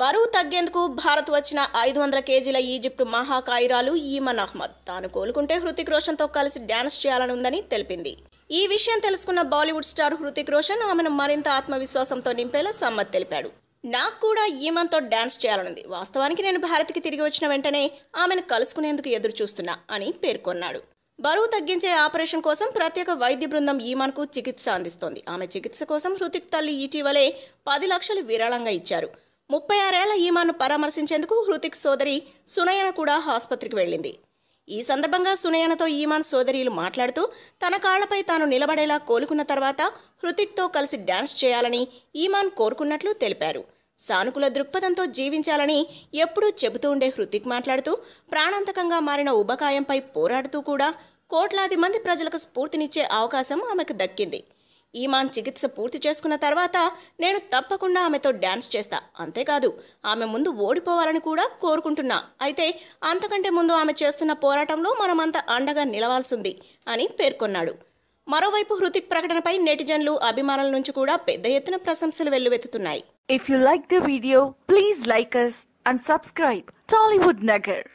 బరువు తగ్గేందుకు భారత్ వచ్చిన ఐదు వందల కేజీల ఈజిప్ట్ మహాకాయిరాలు ఈమన్ అహ్మద్ తాను కోలుకుంటే హృతిక్ రోషన్తో కలిసి డ్యాన్స్ చేయాలని ఉందని తెలిపింది ఈ విషయం తెలుసుకున్న బాలీవుడ్ స్టార్ హృతిక్ రోషన్ ఆమెను మరింత ఆత్మవిశ్వాసంతో నింపేలా సమ్మత్ తెలిపాడు నాకు కూడా ఈమెతో డ్యాన్స్ చేయాలనుంది వాస్తవానికి నేను భారత్కి తిరిగి వచ్చిన వెంటనే ఆమెను కలుసుకునేందుకు ఎదురు చూస్తున్నా అని పేర్కొన్నాడు బరువు తగ్గించే ఆపరేషన్ కోసం ప్రత్యేక వైద్య బృందం ఈమాన్కు చికిత్స అందిస్తోంది ఆమె చికిత్స కోసం హృతిక్ తల్లి ఇటీవలే పది లక్షలు విరాళంగా ఇచ్చారు ముప్పై ఆరేళ్ల ఈమాన్ను పరామర్శించేందుకు హృతిక్ సోదరి సునయన కూడా ఆసుపత్రికి వెళ్ళింది ఈ సందర్భంగా సునయనతో ఈమాన్ సోదరీలు మాట్లాడుతూ తన కాళ్లపై తాను నిలబడేలా కోలుకున్న తర్వాత హృతిక్తో కలిసి డ్యాన్స్ చేయాలని ఈమాన్ కోరుకున్నట్లు తెలిపారు సానుకూల దృక్పథంతో జీవించాలని ఎప్పుడూ చెబుతూ ఉండే హృతిక్ మాట్లాడుతూ ప్రాణాంతకంగా మారిన ఉబకాయంపై పోరాడుతూ కూడా కోట్లాది మంది ప్రజలకు స్ఫూర్తినిచ్చే అవకాశం ఆమెకు దక్కింది ఈమాన్ చికిత్స పూర్తి చేసుకున్న తర్వాత నేను తప్పకుండా ఆమెతో డ్యాన్స్ చేస్తా అంతేకాదు ఆమె ముందు ఓడిపోవాలని కూడా కోరుకుంటున్నా అయితే అంతకంటే ముందు ఆమె చేస్తున్న పోరాటంలో మనమంతా అండగా నిలవాల్సింది అని పేర్కొన్నాడు మరోవైపు హృతిక్ ప్రకటనపై నెటిజన్లు అభిమానుల నుంచి కూడా పెద్ద ఎత్తున ప్రశంసలు వెల్లువెత్తుతున్నాయి if you like the video please like us and subscribe Tollywood Nagar